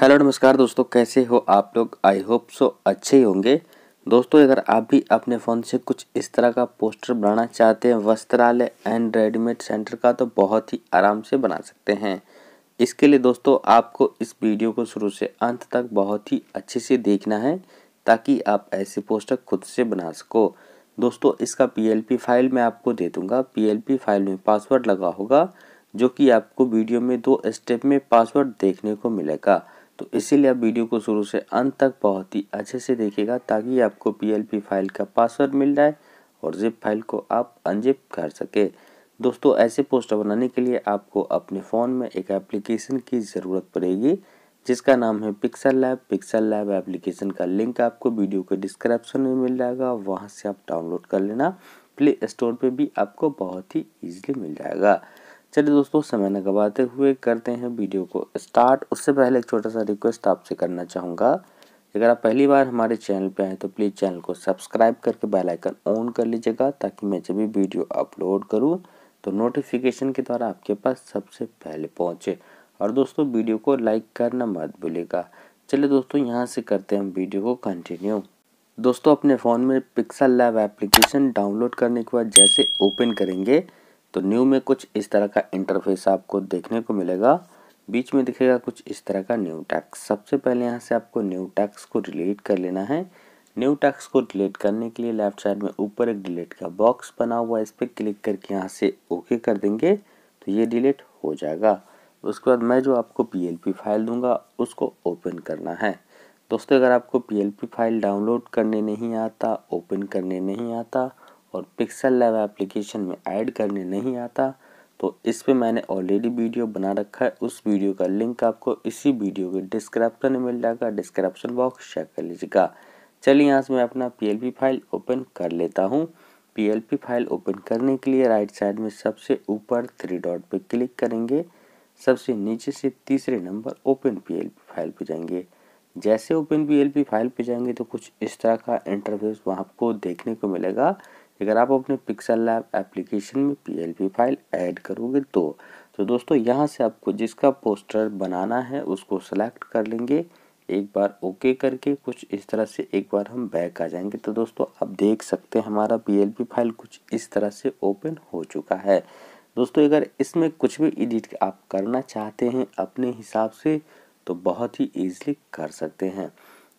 hello नमस्कार दोस्तों कैसे हो आप लोग आई होप सो अच्छे ही होंगे दोस्तों अगर आप भी अपने फ़ोन से कुछ इस तरह का पोस्टर बनाना चाहते हैं वस्त्रालय एंड रेडीमेड सेंटर का तो बहुत ही आराम से बना सकते हैं इसके लिए दोस्तों आपको इस वीडियो को शुरू से अंत तक बहुत ही अच्छे से देखना है ताकि आप ऐसे पोस्टर खुद से बना सको दोस्तों इसका पी फाइल मैं आपको दे दूँगा पी फाइल में पासवर्ड लगा होगा जो कि आपको वीडियो में दो स्टेप में पासवर्ड देखने को मिलेगा तो इसीलिए आप वीडियो को शुरू से अंत तक बहुत ही अच्छे से देखेगा ताकि आपको पी फाइल का पासवर्ड मिल जाए और जिप फाइल को आप अनजिप कर सके दोस्तों ऐसे पोस्टर बनाने के लिए आपको अपने फ़ोन में एक एप्लीकेशन की ज़रूरत पड़ेगी जिसका नाम है pixel lab pixel lab application का लिंक आपको वीडियो के डिस्क्रिप्शन में मिल जाएगा वहाँ से आप डाउनलोड कर लेना प्ले स्टोर पे भी आपको बहुत ही ईजिली मिल जाएगा चलिए दोस्तों समय न गवाते हुए करते हैं वीडियो को स्टार्ट उससे पहले एक छोटा सा रिक्वेस्ट आपसे करना चाहूँगा अगर आप पहली बार हमारे चैनल पर आए तो प्लीज़ चैनल को सब्सक्राइब करके बेल आइकन ऑन कर लीजिएगा ताकि मैं जब भी वीडियो अपलोड करूँ तो नोटिफिकेशन के द्वारा आपके पास सबसे पहले पहुँचे और दोस्तों वीडियो को लाइक करना मत भूलिएगा चलिए दोस्तों यहाँ से करते हैं हम वीडियो को कंटिन्यू दोस्तों अपने फ़ोन में पिक्सल लैब एप्लीकेशन डाउनलोड करने के बाद जैसे ओपन करेंगे तो न्यू में कुछ इस तरह का इंटरफेस आपको देखने को मिलेगा बीच में दिखेगा कुछ इस तरह का न्यू टैक्स सबसे पहले यहाँ से आपको न्यू टैक्स को डिलीट कर लेना है न्यू टैक्स को डिलीट करने के लिए लेफ्ट साइड में ऊपर एक डिलीट का बॉक्स बना हुआ है इस पर क्लिक करके यहाँ से ओके कर देंगे तो ये डिलीट हो जाएगा उसके बाद मैं जो आपको पी फाइल दूंगा उसको ओपन करना है दोस्तों अगर आपको पी फाइल डाउनलोड करने नहीं आता ओपन करने नहीं आता और पिक्सल लैब एप्लीकेशन में ऐड करने नहीं आता तो इस पे मैंने ऑलरेडी वीडियो बना रखा है उस वीडियो का लिंक आपको इसी वीडियो के डिस्क्रिप्शन में मिल जाएगा डिस्क्रिप्शन बॉक्स चेक कर लीजिएगा चलिए यहाँ से मैं अपना पी फाइल ओपन कर लेता हूँ पी फाइल ओपन करने के लिए राइट साइड में सबसे ऊपर थ्री डॉट पर क्लिक करेंगे सबसे नीचे से तीसरे नंबर ओपन पी फाइल पर जाएंगे जैसे ओपन पी फाइल पर जाएंगे तो कुछ इस तरह का इंटरफेस वहाँ आपको देखने को मिलेगा अगर आप अपने पिक्सल लैब एप्लीकेशन में पी फाइल ऐड करोगे तो तो दोस्तों यहाँ से आपको जिसका पोस्टर बनाना है उसको सेलेक्ट कर लेंगे एक बार ओके करके कुछ इस तरह से एक बार हम बैक आ जाएंगे तो दोस्तों आप देख सकते हैं हमारा पी फाइल कुछ इस तरह से ओपन हो चुका है दोस्तों अगर इसमें कुछ भी एडिट आप करना चाहते हैं अपने हिसाब से तो बहुत ही ईजिली कर सकते हैं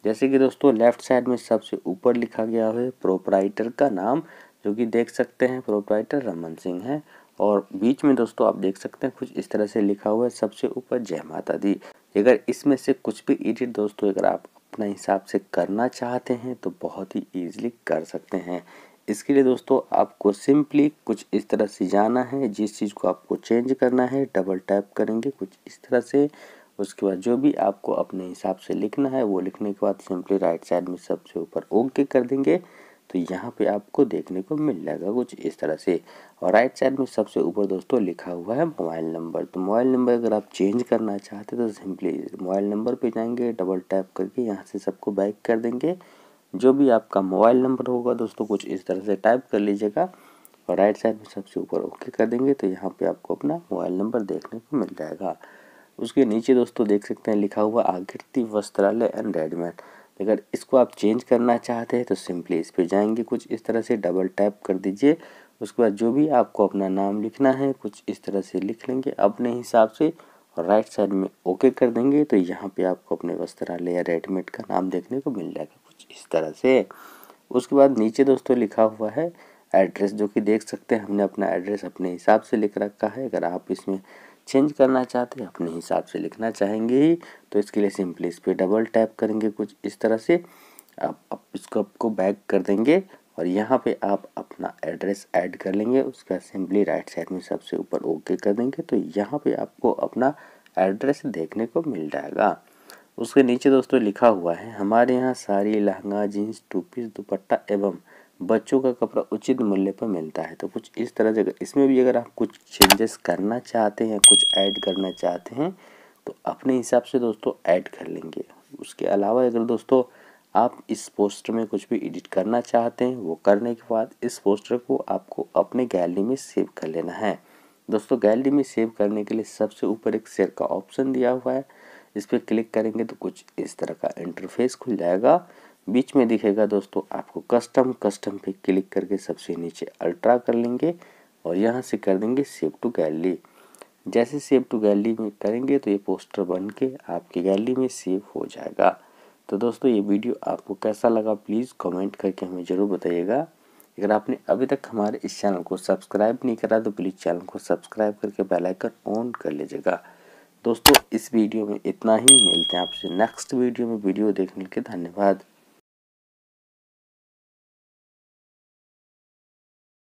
जैसे कि दोस्तों लेफ्ट साइड में सबसे ऊपर लिखा गया है प्रोपराइटर का नाम जो कि देख सकते हैं प्रोपराइटर रमन सिंह है और बीच में दोस्तों आप देख सकते हैं कुछ इस तरह से लिखा हुआ है सबसे ऊपर जय माता दी अगर इसमें से कुछ भी एडिट दोस्तों अगर आप अपना हिसाब से करना चाहते हैं तो बहुत ही ईजिली कर सकते हैं इसके लिए दोस्तों आपको सिंपली कुछ इस तरह से जाना है जिस चीज़ को आपको चेंज करना है डबल टैप करेंगे कुछ इस तरह से उसके बाद जो भी आपको अपने हिसाब से लिखना है वो लिखने के बाद सिंपली राइट साइड में सबसे ऊपर ओके कर देंगे तो यहाँ पे आपको देखने को मिल जाएगा कुछ इस तरह से और राइट साइड में सबसे ऊपर दोस्तों लिखा हुआ है मोबाइल नंबर तो मोबाइल नंबर अगर आप चेंज करना चाहते तो सिंपली मोबाइल नंबर पे जाएंगे डबल टैप करके यहाँ से सबको बैक कर देंगे जो भी आपका मोबाइल नंबर होगा दोस्तों कुछ इस तरह से टाइप कर लीजिएगा और राइट साइड में सबसे ऊपर ओके कर देंगे तो यहाँ पर आपको अपना मोबाइल नंबर देखने को मिल जाएगा उसके नीचे दोस्तों देख सकते हैं लिखा हुआ आकृति वस्त्रालय एंड रेडीमेड अगर इसको आप चेंज करना चाहते हैं तो सिंपली इस पर जाएंगे कुछ इस तरह से डबल टैप कर दीजिए उसके बाद जो भी आपको अपना नाम लिखना है कुछ इस तरह से लिख लेंगे अपने हिसाब से और राइट साइड में ओके कर देंगे तो यहाँ पे आपको अपने वस्त्रालय या रेडमेड का नाम देखने को मिल जाएगा कुछ इस तरह से उसके बाद नीचे दोस्तों लिखा हुआ है एड्रेस जो कि देख सकते हैं हमने अपना एड्रेस अपने हिसाब से लिख रखा है अगर आप इसमें चेंज करना चाहते हैं अपने हिसाब से लिखना चाहेंगे ही तो इसके लिए सिंपली इस पर डबल टैप करेंगे कुछ इस तरह से आप, आप इसको आपको बैक कर देंगे और यहाँ पे आप अपना एड्रेस ऐड कर लेंगे उसका सिंपली राइट साइड में सबसे ऊपर ओके कर देंगे तो यहाँ पे आपको अपना एड्रेस देखने को मिल जाएगा उसके नीचे दोस्तों लिखा हुआ है हमारे यहाँ sari lehenga jeans two piece dupatta एवं बच्चों का कपड़ा उचित मूल्य पर मिलता है तो कुछ इस तरह से इसमें भी अगर आप कुछ चेंजेस करना चाहते हैं कुछ ऐड करना चाहते हैं तो अपने हिसाब से दोस्तों ऐड कर लेंगे उसके अलावा अगर दोस्तों आप इस पोस्टर में कुछ भी एडिट करना चाहते हैं वो करने के बाद इस पोस्टर को आपको अपने गैलरी में सेव कर लेना है दोस्तों गैलरी में सेव करने के लिए सबसे ऊपर एक शेयर का ऑप्शन दिया हुआ है इस पर क्लिक करेंगे तो कुछ इस तरह का इंटरफेस खुल जाएगा बीच में दिखेगा दोस्तों आपको कस्टम कस्टम पे क्लिक करके सबसे नीचे अल्ट्रा कर लेंगे और यहाँ से कर देंगे सेव टू गैलरी जैसे सेव टू गैलरी में करेंगे तो ये पोस्टर बन के आपकी गैलरी में सेव हो जाएगा तो दोस्तों ये वीडियो आपको कैसा लगा प्लीज़ कमेंट करके हमें ज़रूर बताइएगा अगर आपने अभी तक हमारे इस चैनल को सब्सक्राइब नहीं करा तो प्लीज़ चैनल को सब्सक्राइब करके बेल आइकन ऑन कर लीजिएगा दोस्तों इस वीडियो में इतना ही मिलते हैं आपसे नेक्स्ट वीडियो में वीडियो देखने के धन्यवाद